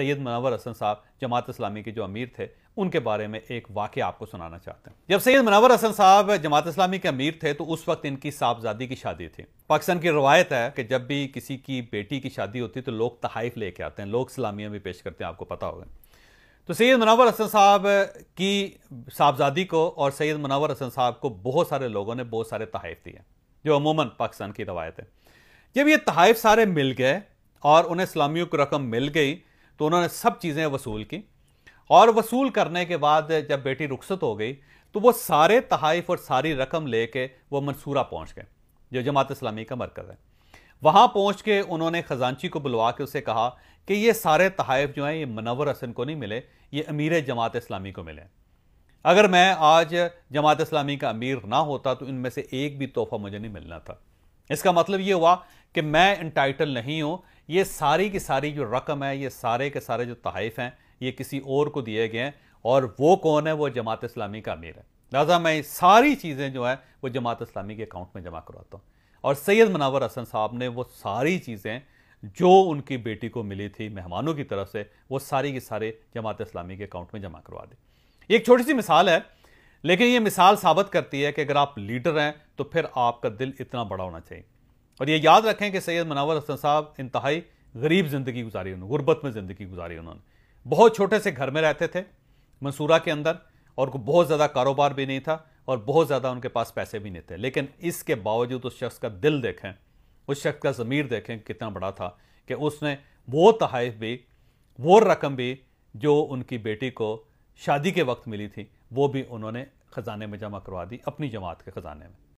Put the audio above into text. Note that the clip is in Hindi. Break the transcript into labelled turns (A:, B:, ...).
A: सैयद मनवर हसन साहब जमात इस्लामी के जो अमीर थे उनके बारे में एक वाक्य आपको सुनाना चाहते हैं जब सैयद मनवर हसन साहब जमात इस्लामी के अमीर थे तो उस वक्त इनकी साहबजादी की शादी थी पाकिस्तान की रवायत है कि जब भी किसी की बेटी की शादी होती तो लोग तहाइफ लेके आते हैं लोग सलामियाँ भी पेश करते हैं आपको पता होगा तो सैयद मनवर हसन साहब की साहबजादी को और सैयद मनवर हसन साहब को बहुत सारे लोगों ने बहुत सारे तहाइफ दिए जो अमूमन पाकिस्तान की रवायत है जब ये तहाइफ सारे मिल गए और उन्हें इस्लामियों को रकम मिल गई तो उन्होंने सब चीज़ें वसूल की और वसूल करने के बाद जब बेटी रुखसत हो गई तो वो सारे तहाइफ और सारी रकम ले के वो मंसूरा पहुँच गए जो जमात इस्लामी का मरकज़ है वहाँ पहुँच के उन्होंने ख़जानची को बुलवा के उसे कहा कि ये सारे तहाइफ जो हैं ये मनवर हसन को नहीं मिले ये अमीर जमात इस्लामी को मिले अगर मैं आज जमात इस्लामी का अमीर ना होता तो इनमें से एक भी तोहफ़ा मुझे नहीं मिलना था इसका मतलब ये हुआ कि मैं इंटाइटल नहीं हूँ ये सारी की सारी जो रकम है ये सारे के सारे जो तहफ़ हैं ये किसी और को दिए गए हैं और वो कौन है वो जमात इस्लामी का अमीर है लिहाजा मैं सारी चीज़ें जो है वो जमात इस्लामी के अकाउंट में जमा करवाता हूँ और सैयद मनावर हसन साहब ने वो सारी चीज़ें जो उनकी बेटी को मिली थी मेहमानों की तरफ से वो सारी की सारे जमात इस्लामी के अकाउंट में जमा करवा दी एक छोटी सी मिसाल है लेकिन ये मिसाल साबित करती है कि अगर आप लीडर हैं तो फिर आपका दिल इतना बड़ा होना चाहिए और ये याद रखें कि सैयद मनावर हसन साहब इंतहाई गरीब ज़िंदगी गुजारी उन्होंने गुर्बत में ज़िंदगी गुजारी उन्होंने बहुत छोटे से घर में रहते थे मंसूरा के अंदर और बहुत ज़्यादा कारोबार भी नहीं था और बहुत ज़्यादा उनके पास पैसे भी नहीं थे लेकिन इसके बावजूद उस शख्स का दिल देखें उस शख्स का ज़मीर देखें कितना बड़ा था कि उसने वो तहफ़ भी वो रकम भी जो उनकी बेटी को शादी के वक्त मिली थी वो भी उन्होंने ख़जाने में जमा करवा दी अपनी जमात के ख़जाने में